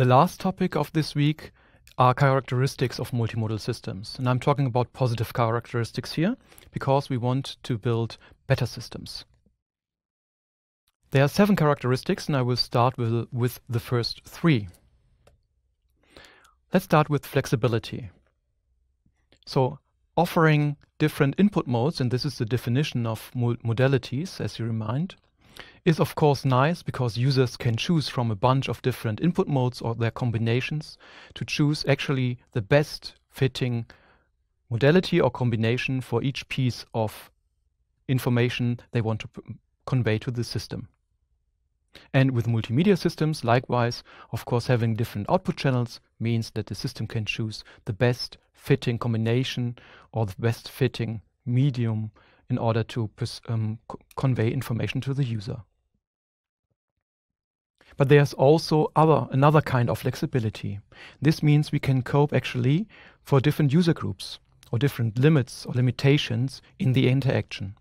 The last topic of this week are characteristics of multimodal systems. And I'm talking about positive characteristics here because we want to build better systems. There are seven characteristics and I will start with, with the first three. Let's start with flexibility. So offering different input modes, and this is the definition of modalities, as you remind, is of course nice because users can choose from a bunch of different input modes or their combinations to choose actually the best fitting modality or combination for each piece of information they want to convey to the system. And with multimedia systems, likewise, of course, having different output channels means that the system can choose the best fitting combination or the best fitting medium in order to um, convey information to the user. But there's also other, another kind of flexibility. This means we can cope actually for different user groups or different limits or limitations in the interaction.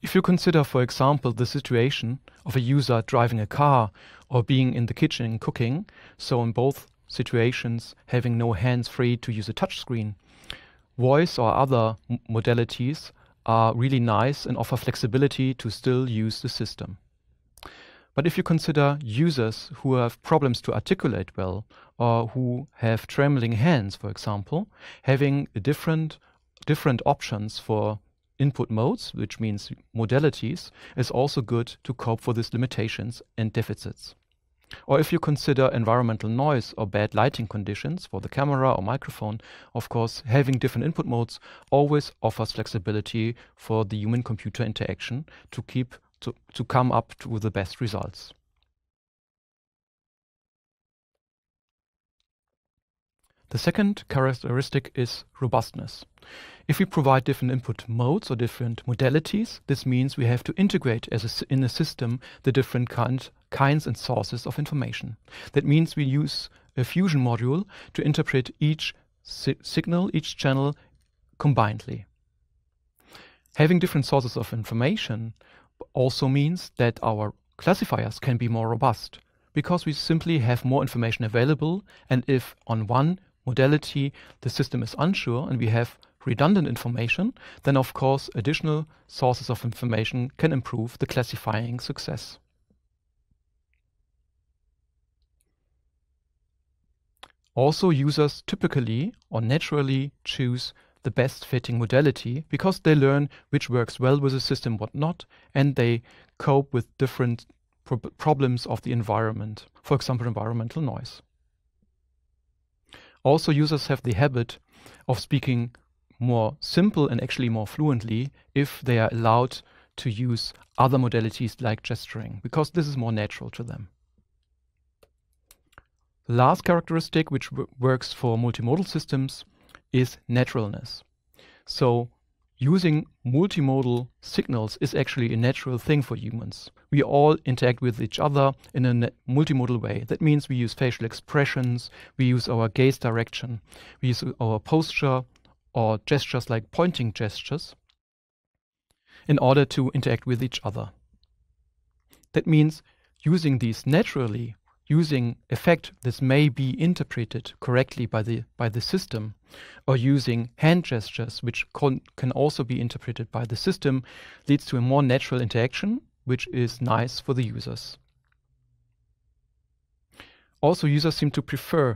If you consider, for example, the situation of a user driving a car or being in the kitchen and cooking, so in both situations having no hands free to use a touchscreen, voice or other modalities are really nice and offer flexibility to still use the system. But if you consider users who have problems to articulate well or who have trembling hands, for example, having different, different options for input modes, which means modalities, is also good to cope for these limitations and deficits. Or if you consider environmental noise or bad lighting conditions for the camera or microphone, of course, having different input modes always offers flexibility for the human-computer interaction to keep to, to come up to, with the best results. The second characteristic is robustness. If we provide different input modes or different modalities, this means we have to integrate a, in a system the different kinds kinds and sources of information. That means we use a fusion module to interpret each si signal, each channel combinedly. Having different sources of information also means that our classifiers can be more robust because we simply have more information available and if on one modality the system is unsure and we have redundant information, then of course additional sources of information can improve the classifying success. Also, users typically or naturally choose the best fitting modality because they learn which works well with a system, what not, and they cope with different pro problems of the environment, for example, environmental noise. Also, users have the habit of speaking more simple and actually more fluently if they are allowed to use other modalities like gesturing, because this is more natural to them last characteristic which works for multimodal systems is naturalness. So using multimodal signals is actually a natural thing for humans. We all interact with each other in a multimodal way. That means we use facial expressions, we use our gaze direction, we use our posture or gestures like pointing gestures in order to interact with each other. That means using these naturally using effect this may be interpreted correctly by the by the system or using hand gestures which can also be interpreted by the system leads to a more natural interaction which is nice for the users also users seem to prefer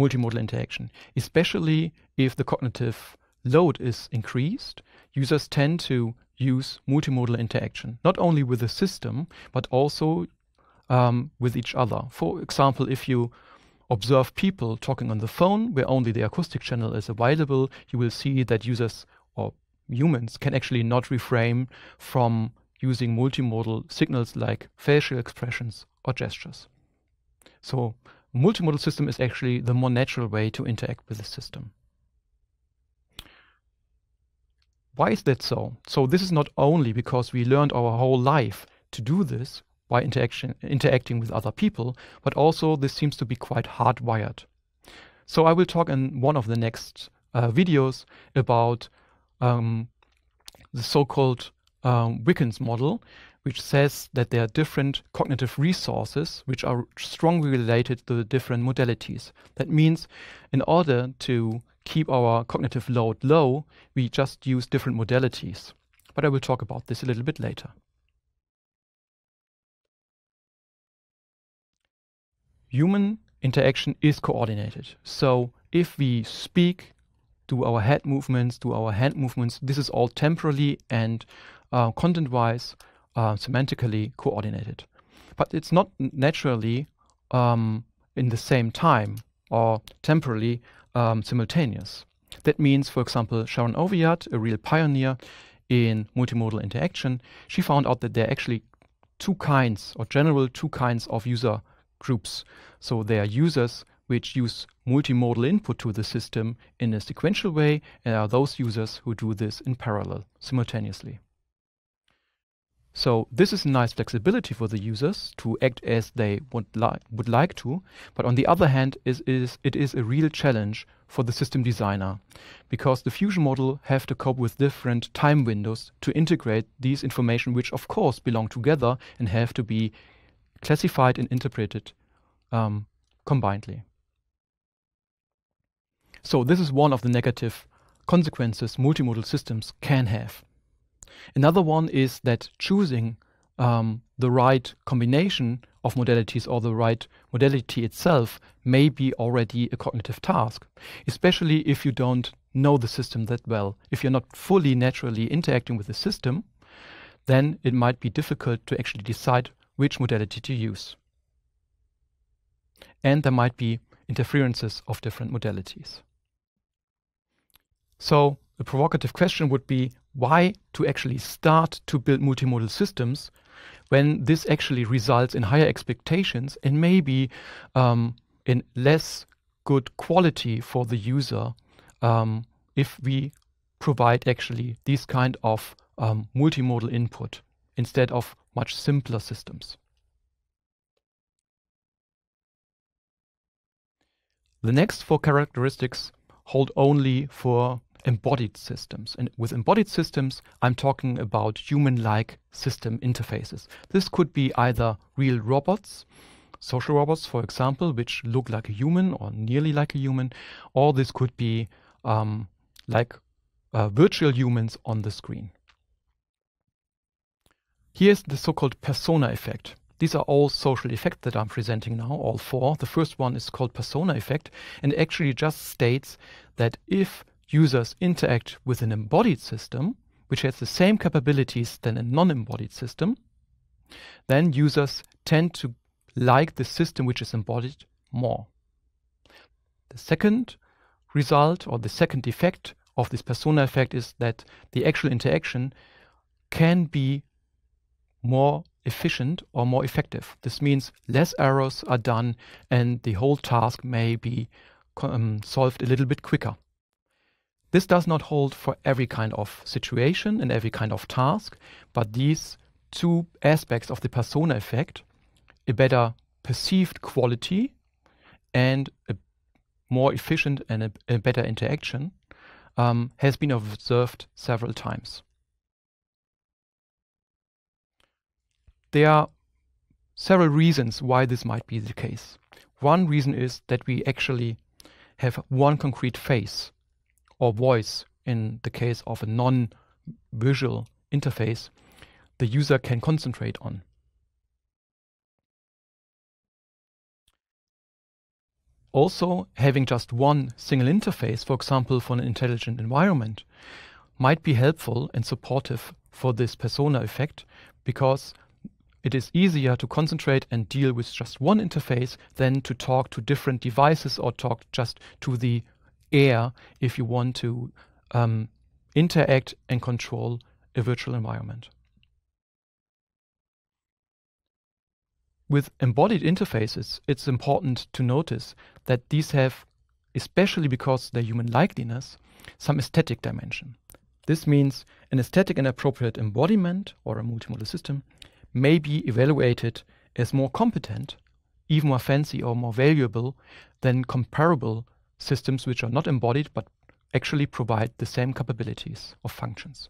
multimodal interaction especially if the cognitive load is increased users tend to use multimodal interaction, not only with the system, but also um, with each other. For example, if you observe people talking on the phone where only the acoustic channel is available, you will see that users or humans can actually not refrain from using multimodal signals like facial expressions or gestures. So multimodal system is actually the more natural way to interact with the system. Why is that so? So this is not only because we learned our whole life to do this, by interaction, interacting with other people, but also this seems to be quite hardwired. So I will talk in one of the next uh, videos about um, the so-called um, Wickens model, which says that there are different cognitive resources which are strongly related to the different modalities. That means in order to keep our cognitive load low, we just use different modalities. But I will talk about this a little bit later. human interaction is coordinated. So if we speak, do our head movements, do our hand movements, this is all temporally and uh, content-wise, uh, semantically coordinated. But it's not naturally um, in the same time or temporally um, simultaneous. That means, for example, Sharon Oviatt, a real pioneer in multimodal interaction, she found out that there are actually two kinds or general two kinds of user groups. So they are users which use multimodal input to the system in a sequential way, and are those users who do this in parallel, simultaneously. So this is nice flexibility for the users to act as they would, li would like to, but on the other hand, is, is, it is a real challenge for the system designer, because the fusion model have to cope with different time windows to integrate these information, which of course belong together and have to be classified and interpreted um, combinedly. So this is one of the negative consequences multimodal systems can have. Another one is that choosing um, the right combination of modalities or the right modality itself may be already a cognitive task, especially if you don't know the system that well. If you're not fully naturally interacting with the system, then it might be difficult to actually decide which modality to use. And there might be interferences of different modalities. So the provocative question would be why to actually start to build multimodal systems when this actually results in higher expectations and maybe um, in less good quality for the user um, if we provide actually these kind of um, multimodal input instead of much simpler systems. The next four characteristics hold only for embodied systems. And with embodied systems, I'm talking about human-like system interfaces. This could be either real robots, social robots, for example, which look like a human or nearly like a human, or this could be um, like uh, virtual humans on the screen. Here's the so-called persona effect. These are all social effects that I'm presenting now, all four. The first one is called persona effect and actually just states that if users interact with an embodied system, which has the same capabilities than a non-embodied system, then users tend to like the system which is embodied more. The second result or the second effect of this persona effect is that the actual interaction can be more efficient or more effective. This means less errors are done and the whole task may be um, solved a little bit quicker. This does not hold for every kind of situation and every kind of task, but these two aspects of the persona effect, a better perceived quality and a more efficient and a, a better interaction, um, has been observed several times. There are several reasons why this might be the case. One reason is that we actually have one concrete face or voice in the case of a non-visual interface the user can concentrate on. Also, having just one single interface, for example, for an intelligent environment, might be helpful and supportive for this persona effect because it is easier to concentrate and deal with just one interface than to talk to different devices or talk just to the air if you want to um, interact and control a virtual environment. With embodied interfaces, it's important to notice that these have, especially because their human likeliness, some aesthetic dimension. This means an aesthetic and appropriate embodiment or a multimodal system may be evaluated as more competent, even more fancy or more valuable than comparable systems which are not embodied but actually provide the same capabilities of functions.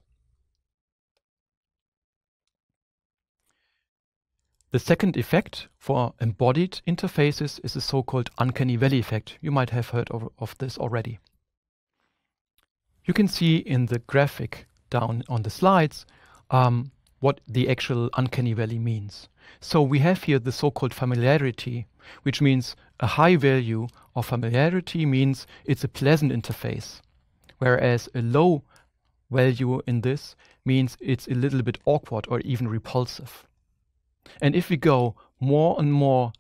The second effect for embodied interfaces is the so-called uncanny valley effect. You might have heard of, of this already. You can see in the graphic down on the slides um, what the actual uncanny valley means. So we have here the so-called familiarity, which means a high value of familiarity means it's a pleasant interface, whereas a low value in this means it's a little bit awkward or even repulsive. And if we go more and more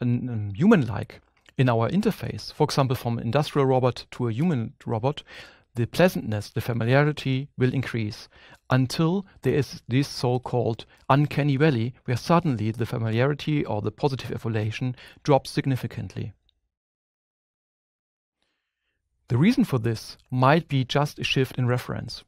um, um, human-like in our interface, for example, from industrial robot to a human robot, the pleasantness, the familiarity will increase until there is this so called uncanny valley where suddenly the familiarity or the positive evaluation drops significantly. The reason for this might be just a shift in reference.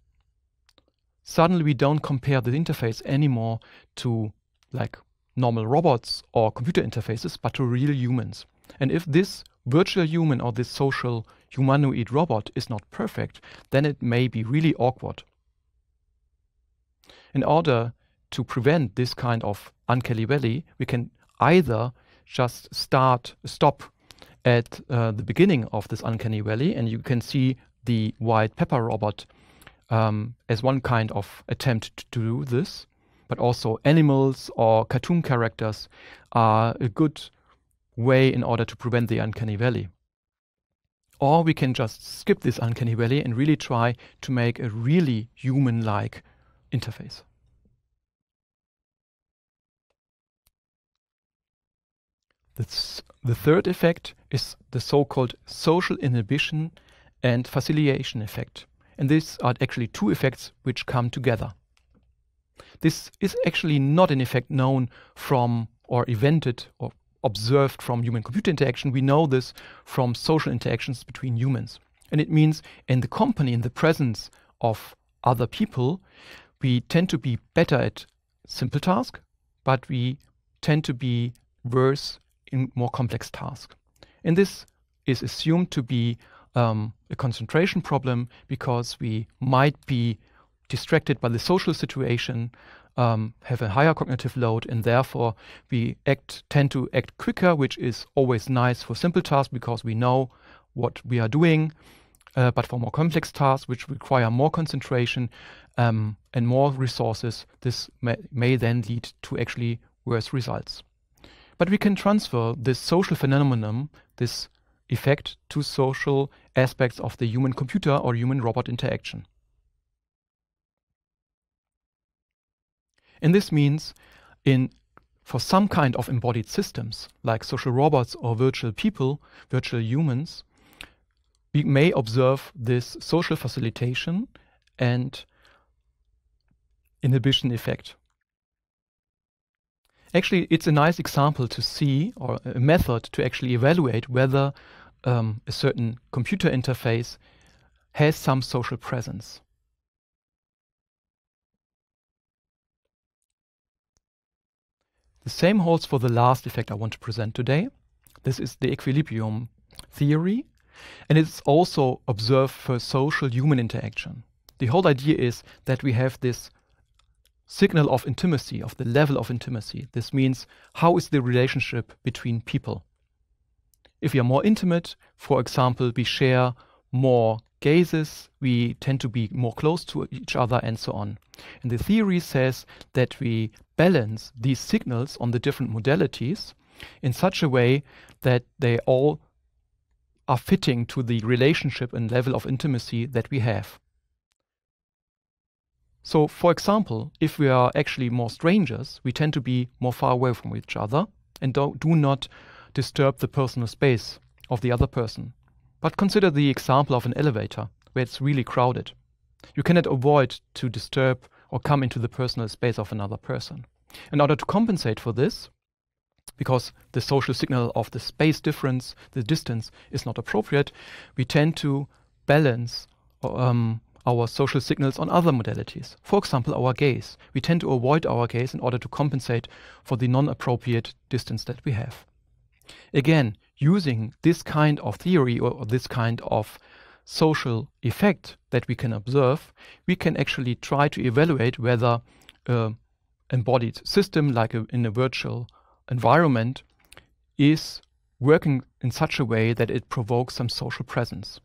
Suddenly we don't compare the interface anymore to like normal robots or computer interfaces, but to real humans. And if this virtual human or this social humanoid robot is not perfect, then it may be really awkward. In order to prevent this kind of uncanny valley, we can either just start, stop at uh, the beginning of this uncanny valley, and you can see the white pepper robot um, as one kind of attempt to do this, but also animals or cartoon characters are a good way in order to prevent the uncanny valley. Or we can just skip this uncanny valley and really try to make a really human-like interface. the third effect is the so-called social inhibition and facilitation effect. And these are actually two effects which come together. This is actually not an effect known from or invented or observed from human computer interaction. We know this from social interactions between humans. And it means in the company, in the presence of other people, we tend to be better at simple tasks, but we tend to be worse in more complex tasks. And this is assumed to be um, a concentration problem because we might be distracted by the social situation um, have a higher cognitive load and therefore we act tend to act quicker, which is always nice for simple tasks because we know what we are doing. Uh, but for more complex tasks, which require more concentration um, and more resources, this may, may then lead to actually worse results. But we can transfer this social phenomenon, this effect, to social aspects of the human computer or human robot interaction. And this means in for some kind of embodied systems, like social robots or virtual people, virtual humans, we may observe this social facilitation and inhibition effect. Actually, it's a nice example to see, or a method to actually evaluate whether um, a certain computer interface has some social presence. The same holds for the last effect I want to present today. This is the equilibrium theory, and it's also observed for social human interaction. The whole idea is that we have this signal of intimacy, of the level of intimacy. This means how is the relationship between people. If we are more intimate, for example, we share more Gazes, we tend to be more close to each other and so on. And the theory says that we balance these signals on the different modalities in such a way that they all are fitting to the relationship and level of intimacy that we have. So, for example, if we are actually more strangers, we tend to be more far away from each other and do not disturb the personal space of the other person. But consider the example of an elevator, where it's really crowded. You cannot avoid to disturb or come into the personal space of another person. In order to compensate for this, because the social signal of the space difference, the distance, is not appropriate, we tend to balance um, our social signals on other modalities. For example, our gaze. We tend to avoid our gaze in order to compensate for the non appropriate distance that we have. Again, using this kind of theory or, this kind of social effect that we can observe, we can actually try to evaluate whether uh, embodied system, like a, in a virtual environment, is working in such a way that it provokes some social presence.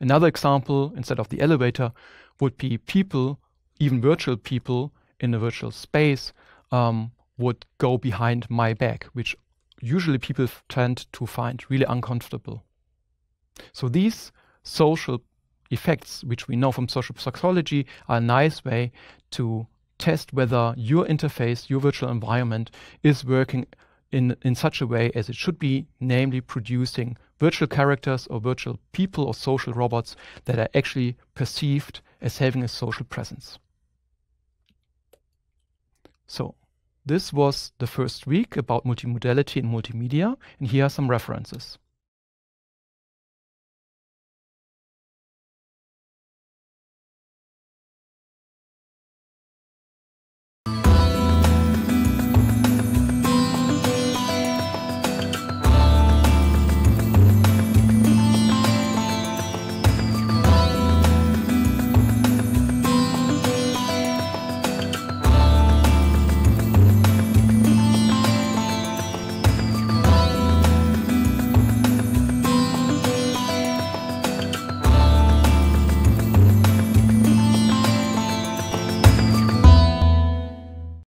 Another example, instead of the elevator, would be people, even virtual people in a virtual space, um, would go behind my back, which usually people tend to find really uncomfortable. So these social effects, which we know from social psychology, are a nice way to test whether your interface, your virtual environment, is working in, in such a way as it should be, namely producing virtual characters or virtual people or social robots that are actually perceived as having a social presence. So this was the first week about multimodality and multimedia, and here are some references.